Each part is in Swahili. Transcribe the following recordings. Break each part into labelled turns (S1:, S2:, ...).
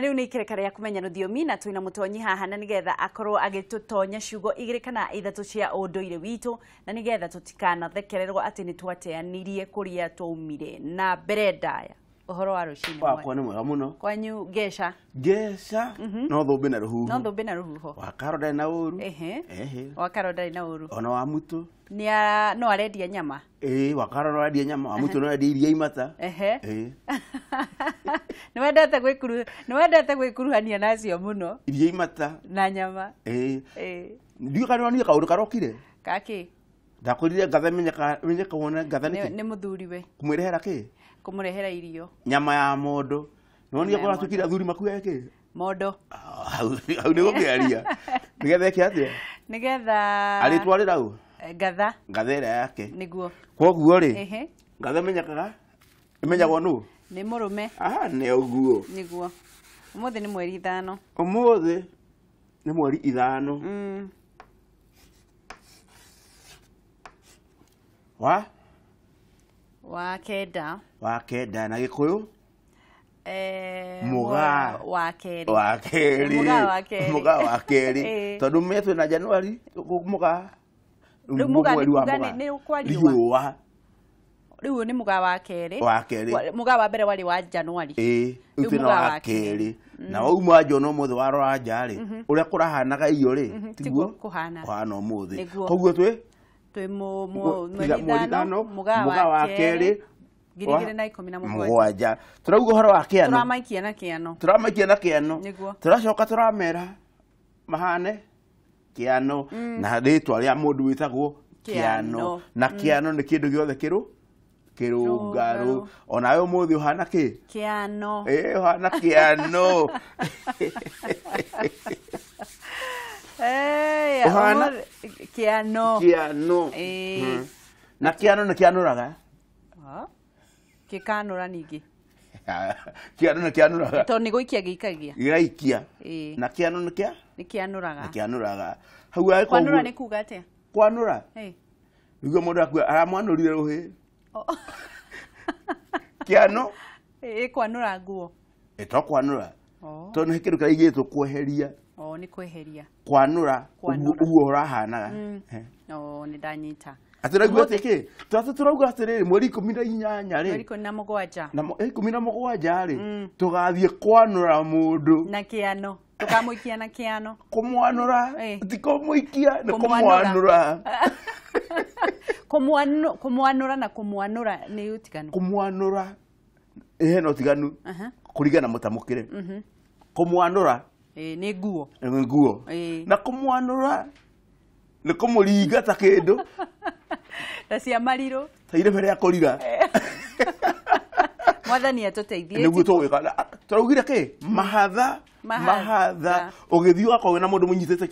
S1: na rä u nä ikereka rä a kå menya rå thiomi na twä na må tonyi haha na nä getha akorwo agä tå tonya ciugo igä rä kana ithatå cia å ndå witå na nä getha tå tikanathekererwo atä nä twateanirie kå rä a twaumire na mbere ndaya uhoro wa rå wakwa nä mwega må no kwanyu ngeca
S2: ngeca mhm. no thå na rå huho thå
S1: mbä na rå huho wakarwo ndarä na å ru wakaro ndarä na å ru
S2: ona wa mutå
S1: nä a no arendia nyama
S2: ä wakara no arendia nyama wamutu no arendia iria imata
S1: ehe nä wendete gwä kuruhania nacio må no
S2: iria imata
S1: na nyama
S2: ndiå kanä kaå ndå karokire kakä ndakwä rire ngatha menyeka wona ngatha nä
S1: må thuriwe kå mwä rehera kä kå må rehera irio
S2: nyama ya mondo nonire kå ratuä kire athuri makuae kä mondo ah, hau nä gå kä aria nä getha ä kä atä a
S1: nä getha arä twarä rau ngatha eh,
S2: ngatha ä rä a yake nä koguo rä ngatha menyekaga ä menyagwo nå nä må rå me nä å guo nä
S1: guo å må thä nä mweri ithano
S2: å må thä nä mweri ithano mm. wa
S1: wa kenda
S2: wa kenda na gä kå yå må ga
S1: keri
S2: mugaa wa kerä tondå metwä na januari mugaa rä muga
S1: riåa rä u nä må gaa wa kerä wa må gaa wa mbere warä wa januari
S2: ä rä wa kerä na mm. wauma njona må thä warora njarä å rä a kå rahanaga iyo rä tiguo kå hana å må thä koguo twä
S1: twä må gaa wa mhm. mhm, kerä
S2: mũgwanja tå rauga å horo wa kä ano tå ramaikia na kä ano tå racoka tå ramera mahane kiano mm. na ritwa ria mundu witagwo kiano na mm. kiano mm. ni kindu giothe kiru kirungaru ona yo muthi uhana ki
S1: kiano eh
S2: uhana kiano
S1: eh hana
S2: kiano kiano eh na kiano
S1: gä kanå ra ningi
S2: kianu nä kä anå
S1: nä gå ikia gä ikagia
S2: gä raikia na kä anu nä kä
S1: nä kä anå raga kä
S2: anåraga hau kwanå ra nä kuga atä kwanå ra niguo må ndå akua aramwanå rire rå hä kä anu
S1: ä kwanå ra nguo
S2: ä to kwanå ra tondå nä kä ndå kä raigä two kweheria
S1: nä kweheria
S2: kwanå ra å guo å rahanaga
S1: mm. nä ndanyita aturaigua atä
S2: kä twatå tå rauga atä rä rä mweri ikå mi na inyanya rä ikå
S1: mi na må gwanja
S2: ikå mi na må gwanja rä tå gathiä kwanå
S1: na kiano ano tå kamå na kä ano kå ti kå
S2: må ikia nä kå mwanå ra
S1: kå mwanå ra na kå mwanå ra nä å
S2: tiganu kå mwanå ra hena å tiganu kå rigana må tamå mhm. nguo na kå mwanå ra nä ta kä
S1: na cia mariro
S2: ta irä mbere akåriga eh.
S1: mwathani ni teithie nä guo
S2: tå gwä ka tåraugire kä mahatha mahatha å gä thiä ũgakorwo na må ndå må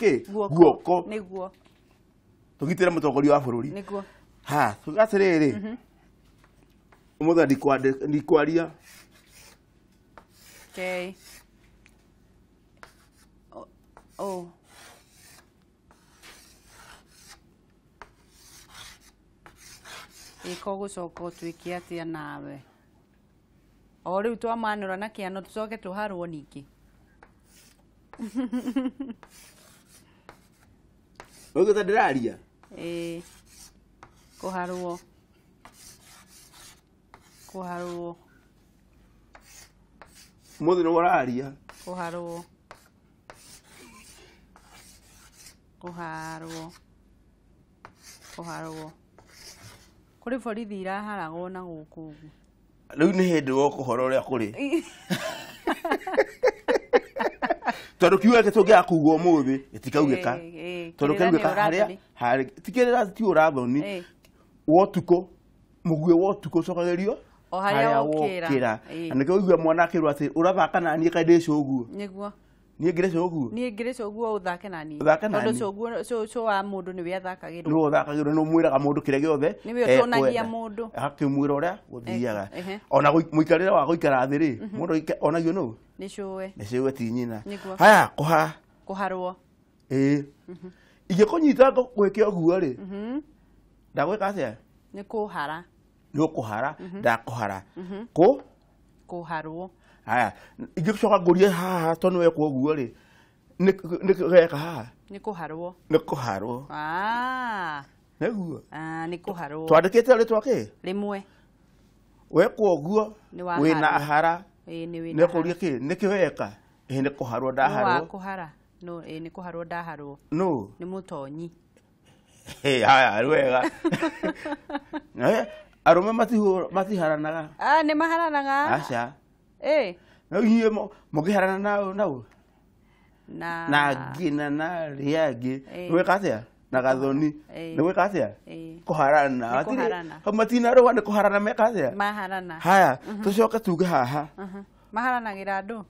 S2: guoko nä guo tå gitä re må wa bå rå ha tå gatä rä rä å
S1: okay. oh. ikogucoka utwike atia nawe o riu twamanura na kiano tucoke tuharwo ningi
S2: uguo ta ndiraria
S1: ĩĩ kũharwo kũharwo
S2: muthi nĩ ũraria
S1: kũharwo kũharwo kũharwo kuri borithi iraharagwo na guku uguo
S2: riu ni hindi wokuhora uria kuri tondu kiuga gä tå ngä akuga å må thä gä tikaugä ka tondå kaugä ka harä a tikä rä ra å rathoni wotukå må guä wotukå cokagä rio harä a wokä ra nä kä å igua mwana akä rwo atä å rathaka naniä kaindä cå
S1: guo
S2: niä ngä rä å guo
S1: niä ngä rä guo å thake na niä thake na tondå cå wa må ndå nä we athakagä rwo
S2: nä we athakagä rwo nä mwä raga må ndå kä rä a gä othe nä we å tonagia må ndå akä mwä ra å rä a gå thiaga ona må ikarä re wa gå ikara thä rä må mhm. ndå onagio nå
S1: nä cå e nä
S2: cå e ti nyina haya kå ha kå harwo ä mhm. ingä kå nyita gwä ke å guo rä mhm. ndagwä ka atä a
S1: nä kå hara nä å kå hara ndakå
S2: hara kå
S1: kå harwo
S2: haya ingĩcoka ngũrie haha tondũ wekwo ũguo rĩ nĩ geka haha nĩ kũharwo nĩ kũharwo nĩguo
S1: nĩ kũharwo twandĩkĩte rĩtwa kĩ rĩmwe
S2: wekwo ũguo
S1: wĩna hara nĩ kũria kĩ
S2: nĩ kĩweka ĩ da kũharwo ndaharwo
S1: kũhara no ĩ nĩ da ndaharwo no nĩ mũtonyi
S2: haya rĩ wega arũme
S1: ah ni maharanaga aca eh
S2: no hiye mo mugiharana na na na na ngina na riangi we kathia na gathoni nä gwä ka atä a kå harana matinarå a nä kå harana meka
S1: haya mhm. tå
S2: coke tuge haha
S1: mhm. maharanagä ra andå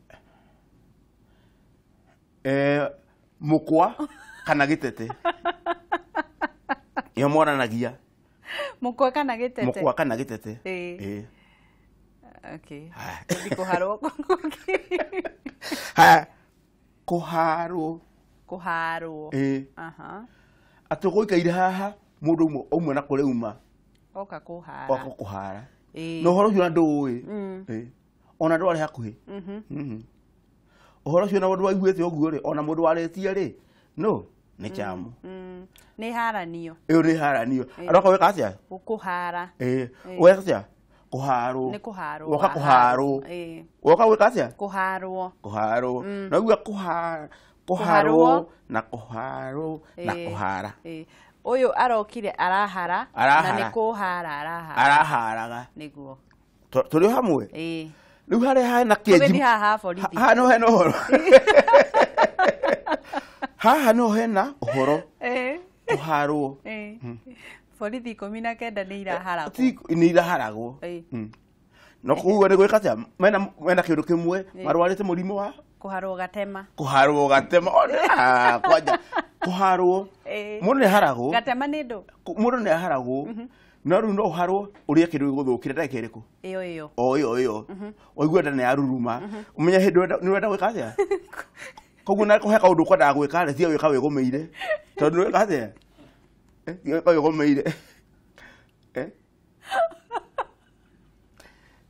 S2: må kwa kana gä tete ä yo moranagia
S1: må kwa kana gä tete
S2: okay koharwo haya kũharwo
S1: kũharwo ĩĩ
S2: atĩ gũikaire haha mũndũ ũmwe na kũrĩa uma
S1: oka kũhara oka kũhara eh. na ũhoro cio na
S2: ndå ndũĩ ona ndwarĩ hakuhĩ ũhoro ũcio na mũndũ mm. eh. mm-hmm. mm-hmm. waiguĩte ũguo rĩ ona mũndũ warĩtie rĩ no nĩ kĩamũ
S1: mm-hmm. mm. nĩ haranio
S2: ĩyo nĩ haranio eh. andũ akawĩka atĩa
S1: gũkũhara
S2: ĩĩ ũgeka atĩa kũharwo
S1: kå harwo woka kũharwo
S2: woka gwĩka atĩa
S1: kũharwo
S2: kå harwo mm. na kå harwo na kå na
S1: å ũyũ arokire arahara na nĩ kũhara arahara
S2: araharaga nĩguo tũrĩ hamwe rĩu harĩa hena kĩhaha no hena horo haha no hena kå harwo
S1: borithi ikumi na kenda nä eh, iraharagwo
S2: nä iraharagwo hmm. no koguo nä gwä ka tä mena kä ndå kä mwe marwarä te må rimå wa
S1: kå harwo gatema
S2: kå harwo gatema oh, kwanja kå harwo
S1: må ndå nä aharagwo gatema nä ndå
S2: må ndå nä aharagwo mhm. no rä u no å harwo å rä a kä ndå gå thå kä re ndagä rä kå ä yo ä yo ä oh, yo mhm. waigua nda nä yaruruma å mhm. menya hä ndå nä wenda gwä ka atä koguo na kå he kaå ndå kwendaga gwä ka rethia gwä ka wä gå mä ire tondå nä wä ka atä 誒點解不如我尾啫？誒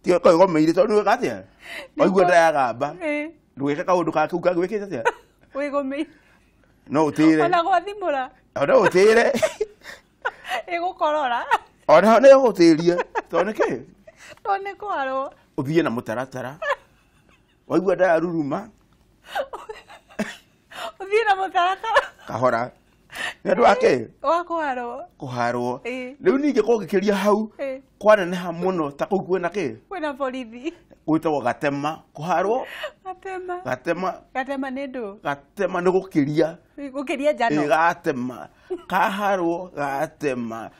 S2: tiga kau kau mende tau dua kati ya kau gue ada kaba dua kau kau duka kau gue kita ya gue kau mende no utire ona
S1: kau di mula
S2: ona utire
S1: ego korora
S2: waigua ndaruruma
S1: uthie na
S2: kahora nä andå ake
S1: wa kå harwo
S2: kå harwo rä u ningä korwo gä kä ria hau kwaneneha må no ta kå u kwä na kä na gwä tagwo gatema kå harwo gatema gatema nä gå kä ria
S1: gå kä ria njano
S2: gatema kaharwo gatema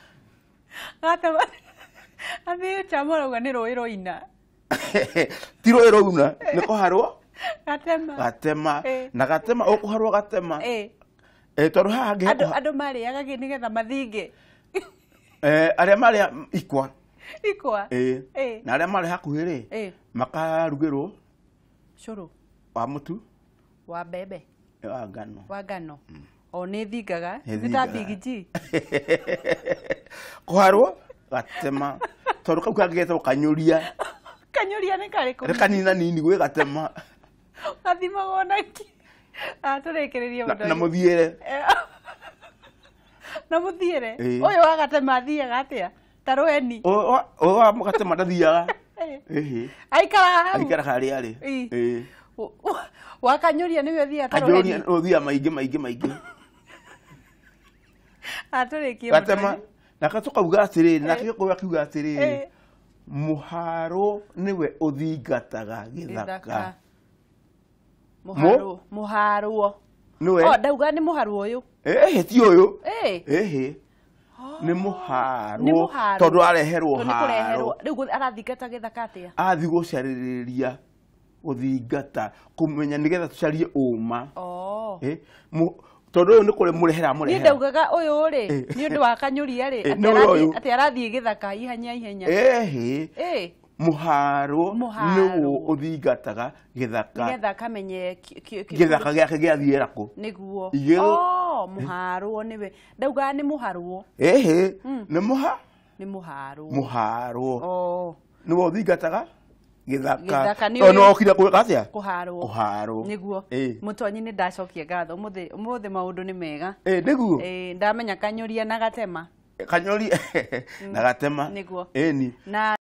S1: gatema athä camorauga nä rå ä roina
S2: ti rå ä rouna nä kå harwo gatema gatema na gatema å kå harwo gatema Eh, tondå haha andå
S1: marä agagä nä getha mathingä
S2: eh, arä a marä ikwa
S1: ikwa eh.
S2: na arä a marä hakuhä rä makarugä rwo cå wa må tu wa mbembe wa ngano wa
S1: ngano mm. o nä thingaga nä ta
S2: kå harwo gatema tondå kau kangä getwo kanyå ria
S1: kanyå ria nä karä kå rä kanina
S2: nini gwä gatema
S1: gathimagwo naki tåräkä na må ere na må thiä å yå wa athiaga atä ta rweni
S2: å wa gatema ndathiaga
S1: aikaraga aikaraga
S2: arä arä
S1: wakanyåria nä we thiaga kanyåria
S2: å thiaga maingä maingä maingä
S1: atårä gatema
S2: na tå kauga atä rä rä nakä kå akiuga atä rä rä må harå nä we å thingataga gä thaka
S1: muharuo muharuo niwe o oh, ndauga nä må haruo å yå
S2: eh, ähä eh, ti å yå ähä nä må harwo tondå areherwo haro
S1: rä u arathingata gä
S2: athi gå carä rä ria gå thingata kå menya nä getha tå carie å
S1: oh.
S2: eh, ma tondå å yå nä kå må rehera må
S1: å yå rä å ndå wa kanyå ria rä atä arathiä gä thaka ihenya ihenya
S2: ähä muharo nuu uthingataga githaka getha
S1: kamenye githaka
S2: giake giathiera ku
S1: niguo igero oh, muharwo niwe ndauga ni muharwo
S2: ehe hmm. ni muha
S1: ni muharwo
S2: muharwo
S1: oh.
S2: niwe uthingataga githaka no oh, okire gwika atia kuharwo kuharwo niguo
S1: mutonyi ni ndacokie ngatho umuthi umuthi maundu ni mega eh niguo eh ndamenya kanyuria na gatema
S2: kanyori na hmm. gatema niguo eni
S1: na